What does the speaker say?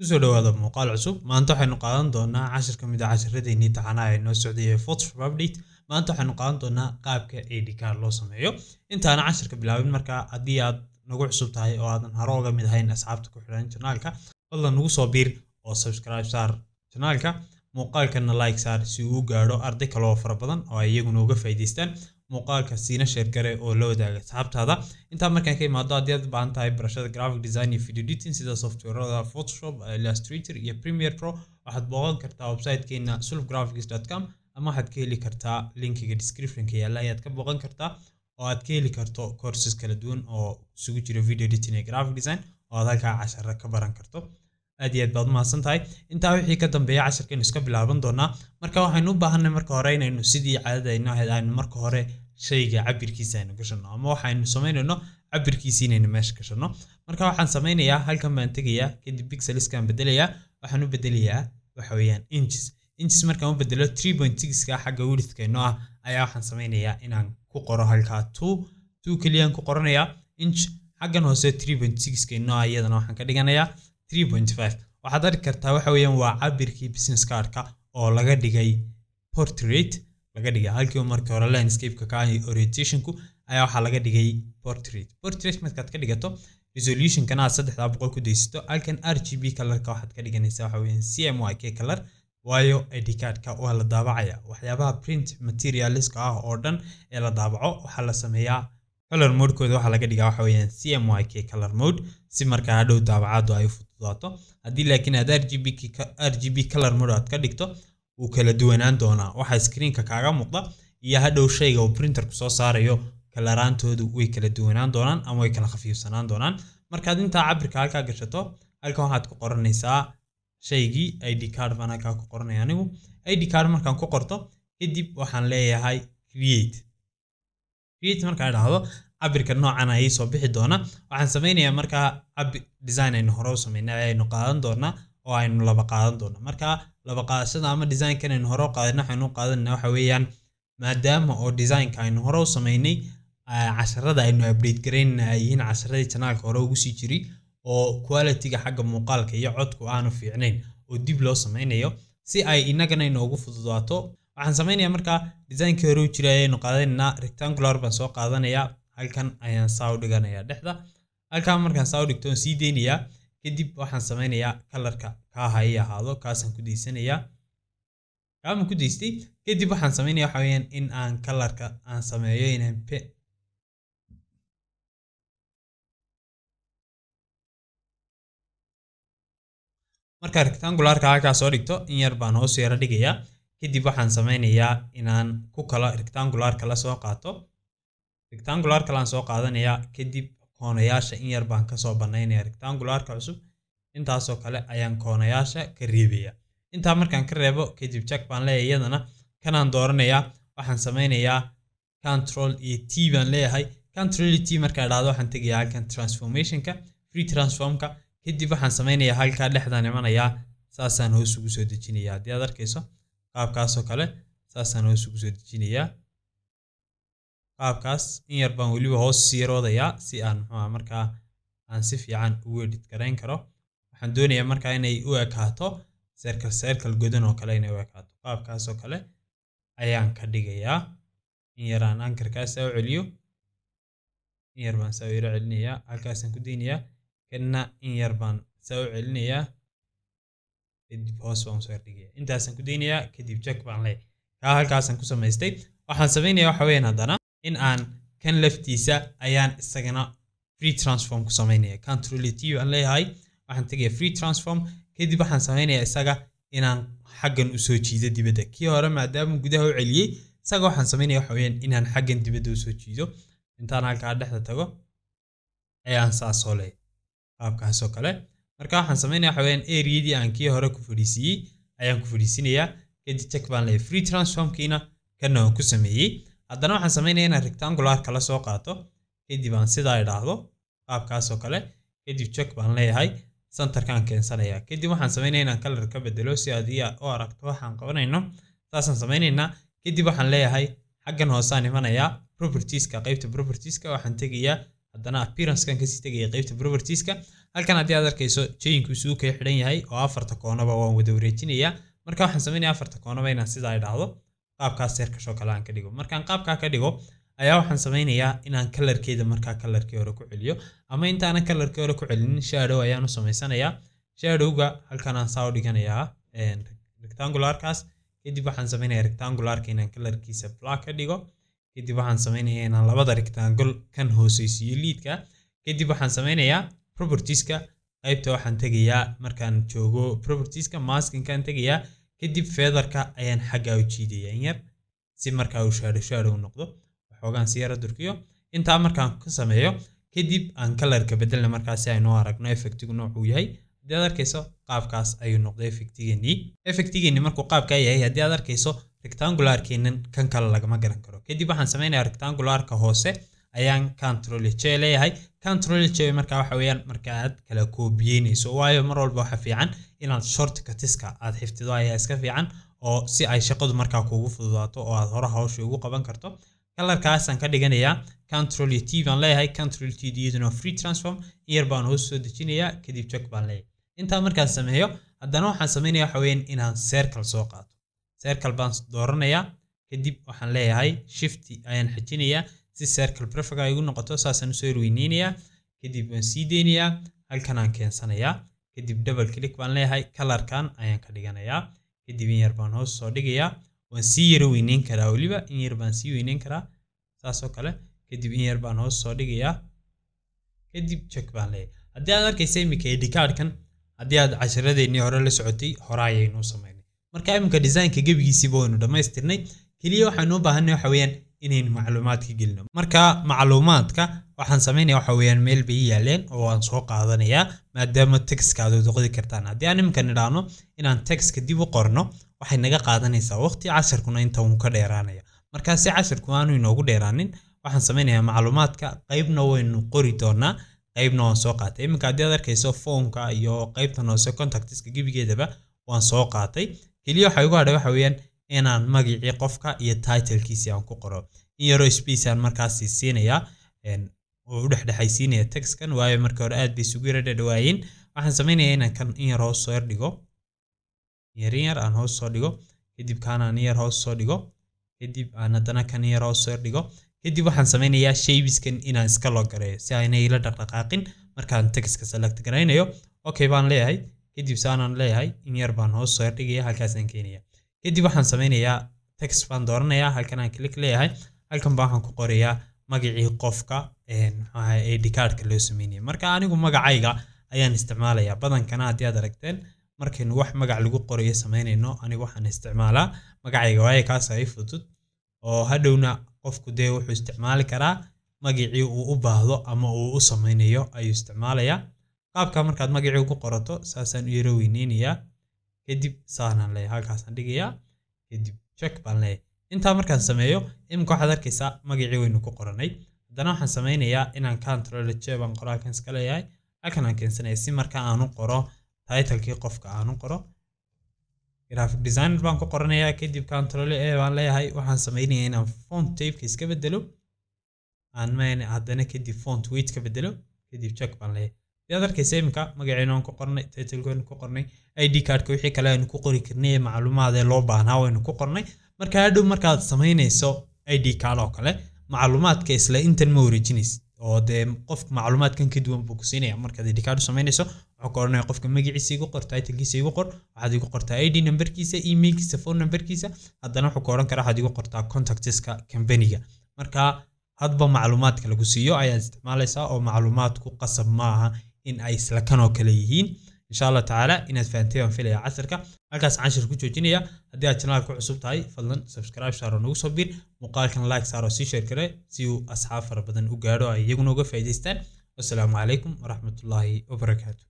kusoo dhawaada muuqaal cusub maanta waxaynu qaadan doonaa cashir ka mid a cashiradeenii taxanaha ee noo socdaya photoshop update maanta waxaynu qaadan doonaa qaabka adcard loo sameeyo intaana cashirka bilaabin markaa haddii aad nagu cusub tahay oo aadan hore oga mid ahayn asxaabta ku xidhan janaalka fadlan nagu soo biir oo subscribe saar janaalka muuqaalkana like saar si uu gaadho arday kale oo fara badan oo ay iyaguna uga faaidaystaan muuqaalka siina sheer gare oo la wadaaga asxaabtaada intaa markaan ka imaado haddiiad baahan tahay barashada graphic design iyo video editing sida softwarada photoshop illustrator iyo premier pro waxaad booqan kartaa websitekeena sulf com ama waxaad ka heli kartaa linkiga descriptionka yaalla ayaad ka booqan kartaa oo aad ka heli karto courses kala duwan oo isugu jiro video editing iyo graphic design oo aad halkaa cashara ka baran karto aad iyo aad baad umahadsan tahay intaa wixii ka dambeeya casharkaynu iska bilaaban doonaa marka waxaynu u baahanay marka hore inaynu sidii caadadayno ahayd aynu marka hore shayga cabirkiisa aynu gashanno ama waxaynu samaynayno cabirkiisi inaynu meesha gashanno marka waxaan samaynayaa halkan baan tegayaa kadib bixeliskaan bedelayaa waxaan u bedelayaa waxa weeyaan inches inches markaan u bedelo three point sixka xagga wilidkayno ah ayaa waxaan samaynayaa inaan ku qoro halkaa two two keliyaan ku qoranayaa inch xaggan hoose three point sixkayno ah iyadana waxaan ka dhiganayaa waxaad arki kartaa waxa weeyaan waa cabirkii business cardka oo laga dhigay portrait laga dhigay halkii markii hore landscapeka ka orientationku ayaa waxaa laga dhigay portrait portrait markaad ka dhigato resolutionkana aad saddexdaa boqol ku daysato halkan r g b colorka waxaad ka dhiganaysaa waxa weeyaan c m y k color waayo edicardka waa la daabacaya waxyaabaha print materialiska ah oo dhan ee la daabaco waxaa la sameeyaa color modekooda waxaa laga dhigaa waxa weeyaan c m y k color mode si markaa hadhow daabacadu ay u fududaato haddii laakiin aad r g b color mode aad ka dhigto wuu kala duwanaan doonaa waxaa screenka kaaga muuqda iyo hadhow shayga uu printerku soo saarayo kalaraantoodu way kala duwanaan doonaan ama way kala khafiifsanaan doonaan markaad intaa cabirka halkaa gashato halkan waxaad ku qoranaysaa shaygii id card baan halkaa ku qoranaya anigu id card markaan ku qorto kadib waxaan leeyahay create create markaan idhaahdo cabirka noocan a soo bixi doona waxaan samaynayaa markaa ab design aynu hore u sameynay aynu qaadan doonaa oo aynu laba qaadan doona marka laba qaadashada ama design aynu hore u qaadana waxaynu u qaadanana waxa weeyaan maadaama oo design aynu hore u samaynay ah, casharada aynu update garaynana ay yihiin casharadii janaalka hore ugu sii jiray oo quality xagga muuqaalka iyo codku aanu fiicnayn oo dib loo samaynayo si ay inagana inoogu fududaato waxaan samaynaya markaa designkii hore u jiray ayaynu qaadananaa rectangular baan soo qaadanaya halkan ayaan saa u dhiganayaa dhexda halkan markaan saa u dhigto oon sii deynayaa kadib waxaan samaynayaa kalarka kaa ahaado kaasaan ku daysanayaa kaaman ku daystay kadib waxaan samaynaya waxa weyaan in aan kalarka aan sameeyo inaan markaa rectangularka halkaa soo dhigto in yar baan hoos yaro dhigayaa kadib waxaan samaynayaa inaan ku kala rectangularka la soo qaato rectangular kalaan soo qaadanayaa kadib koonayaasha in yar baan kasoo banaynaya rectangularka cusub intaasoo kale ayaan koonayaasha ka reebaya intaa markaan ka reebo kadib jag baan leeyahay iyadana kanaan dooranayaa waxaan sameynayaa control iyo e t baan leeyahay control e t markaa dhahdo waxaan tegayaa halkan transformationka free transformka kadib waxaan sameynayaa halkaa dhexdaan imanayaa saasaan hoos ugu soo dejinayaa haddii aad arkayso qaabkaasoo kale saasaan hoos ugu soo dejinayaa qaabkaas in yar baan weliba hoos sii si aan mxuuha markaa aan si fiican ugu edit garayn karo waxaan doonayaa markaa inay u ekaato seerkal seerkal godan oo kale inay u ekaato qaabkaasoo kale ayaan ka dhigayaa in yar aan ankarkaasaa u celiyo in yar baan saa u yaro celinayaa halkaasaan ku daynayaa kana in yar baan saa u celinayaa kadib hoos baan usoo yardhigayaa intaasaan ku daynayaa kadib jack baan leeyahay kaa halkaasaan ku samaystay waxaan samaynayaa waxa weeyaan haddana in aan kan laftiisa ayaan isagana free transform ku samaynaya control t aan leeyahay waxaan tegaya free transform kadib waxaan samaynayaa isaga inaan xaggan usoo jiido dibadda kii hore maadaama gudaha u celiyey isaga waxaan samaynaya waxa inaan xaggan dibadda usoo jiido intaan halkaa dhexda tago ayaan saasoo leeya qaabkaasoo kale marka waxaan samaynaya waxa eriyadii aan kii hore ku fadhiisiiyey ayaan ku fadhiisinayaa kadib check baan leeyahay free transformkiina kana waan ku sameeyey haddana waxaan sameynaya inaan rectangular kala soo qaato kadib aan sidaa idhaahdo qaabkaasoo kale kadib jek baan leeyahay santarkaan keensanaya kadib waxaan sameynaya inaan kalar ka bedelo si aad u aragto waxaan qabanayno saasaan sameynaynaa kadib waxaan leeyahay xaggan hoosaan imanayaa propertieska qeybta propertieska waxaan tegayaa haddana appearancekan kasii tegaya qeybta propertieska halkan haddii aad arkayso jayinku isuu kala xidhan yahay oo afarta koonaba waan wada wareejinayaa marka waxaan sameynaya afarta koonaba inaan sidaa idhaahdo qaabkaas yar kashoo kale aan ka dhigo markaan qaabkaa ka dhigo ayaa waxaan samaynayaa inaan kalarkeeda markaa kalarkii hore ku celiyo ama intaanan kalarkii hore ku celinin shadow ayaan u samaysanayaa shadowga halkan saa u dhiganayaa rectangularkaas kadib waxaan samaynayaa rectangularka inaan kalarkiisa black ka dhigo kadib waxaan samaynayaa inaan labada rectangle kan hooseysiiyo liidka kadib waxaan samaynayaa propertieska qaybta waxaan tegayaa markaan joogo propertieska maskinkaan tegayaa kadib feedarka ayaan xaggaa u jiidaya in yar si markaa uu shaadho shaadhow noqdo waxoogaan si yara durkiyo intaa markaan ka sameeyo kadib aan kalarka bedelna markaasi aynu aragno effectigu noocuu yahay haddii aad arkayso qaabkaas ayuu noqday effectigeenii effectigeenii markuu qaabkaa yahay haddii aad arkayso rectangularkeenan kan kale lagama garan karo kadib waxaan samaynayaa rectangularka hoose ayaan control j leeyahay control j marka waxa weeyaan marka aad kala koobiyeynayso waayo mar walba waxa fiican inaad shortcutiska aad xiftido ayaa iska fiican oo si ay shaqadu markaa kuugu fududaato oo aad hore hawsha ugu qaban karto kalarkaasaan ka dhiganayaa control t baan leeyahay control t iyaduna free transform iyar baan hoos soo dejinayaa kadib jog baan leeyahay intaa markaan sameeyo haddana waxaan sameynaya waxa weeyaan inaan circle soo qaato circle baan dooranayaa kadib waxaan leeyahay shift ayaan xejinayaa si circle prefig ay igu noqoto saasaan usoo erweyneynaya kadib waan sii deynayaa halkan aan keensanayaa kadib double click baan leeyahay kalarkan ayaan ka dhiganayaa kadib in yar baan hoos soo dhigayaa waan sii yaro weyneyn karaa weliba in yar baan sii weyneyn karaa saasoo kale kadib in yar baan hoos soo dhigayaa kadib jek baan leeyahay haddii aad arkaysa iminka edikaadhkan haddii aad cashiradeennii hore la socotay hore ayaynuu samaynay marka iminka designka gebigiisiiba waynu dhammaystirnay keliya waxaynuu baahanay waxa weeyaan inaynu macluumaadka gelino marka macluumaadka waxaan samaynaya waxa weyaan meel bay yaaleen oo waan soo qaadanayaa maadaama texka aad odoqdi kartaan haddii aan iminka nidhaahno inaan texka dib u qorno waxay naga qaadanaysaa waqti casirkuna inta uu ka dheeraanaya marka si casirku aanu inoogu dheeraanin waxaan samaynayaa macluumaadka qaybna waynu qori doonaa qaybna waan soo qaatay iminka haddii aad arkayso foomka iyo qaybtan hoose contactiska gebigeedaba waan soo qaatay keliya waxaa igu hadhay waxa weeyaan inaan magacii qofka iyo titlkiisi aan ku qoro in yaroo space aan markaasi siinayaa oo u dhexdhexaysiinaya texkan waayo marka hore aad bay isugu yara dhadhawaayeen waxaan samaynayaa inaan kan in yar hoos soo yar yar in yar aan hoos soo dhigo kadib kaan aan in yar hoos soo dhigo kadib aan haddana kan in yar hoos soo yar kadib waxaan samaynayaa shaybiskan inaan iska loo si aynay ila dhaqdhaqaaqin markaan texka select garaynayo okay baan leeyahay kadib saanaan leeyahay in yar baan hoos soo yar halkaasaan keenaya kadib waxaan samaynayaa text baan dooranayaa halkan aan click leeyahay halkan baa waxaan ku qorayaa magacii qofka ad cardka loo sameynaya marka anigu magacayga ayaan isticmaalayaa badankana haddii aad aragteen markaynu wax magac lagu qorayo sameynayno anigu waxaan isticmaalaa magacayga waaye kaas ay fudud oo hadhowna qofku dee wuxuu isticmaali karaa magacii uu u baahdo ama uu u sameynayo ayuu isticmaalayaa qaabka markaad magacii ugu qorato saasaan u yaro weyneynayaa kadib saanaan leeyahay halkaasaan dhigayaa kadib check baan leeyahay intaa markaan sameeyo imika waxaad arkaysaa magacii weynu ku qoranay haddana waxaan sameynayaa inaan control j baan qoro halkan iska leeyahay halkan aan keensanaya si marka aanu qoro titlekii qofka aanu qoro graphic designer baan ku qoranayaa kadib control a baan leeyahay waxaan sameynayaa inaan font typeka iska bedelo aan mayn haddana kadib font weight ka bedelo kadib check baan leeyahay ayaad arkaysa iminka magaciina ku qornay titlkanu ku qornay id cardka wixii kale aynu ku qori karnay ee loo baahnaa waynu ku qornay marka hadhow markaad samaynayso id card oo kale macluumaadka isla intan ma wareejinaysa oo dee qof macluumaadkan ka duwan buu ku siinaya markaad id card u wuxuu ka oranaya qofka magaciisa igu qor titlkiisa igu qor waxaad igu qortaa id numberkiisa emailkiisa phone numberkiisa haddana wuxuu ka oran kara waxaad igu qortaa contactiska companiga marka hadba macluumaadka lagu siiyo ayaad isticmaalaysaa oo ku qasab ma aha in ay isla kanoo kale yihiin insha allah tacaala inaad fahamtay baan filaya casharka halkaas canshir ku joojinaya haddii aad janaalka cusub tahay fadlan subscribe saaro nagu soo biir muuqaalkan like saaro sii sheer kale si uu asxaab fara badan u gaadho ay iyaguna uga faa'idaystaan wasalaamu calaykum waraxmatullaahi wabarakaatu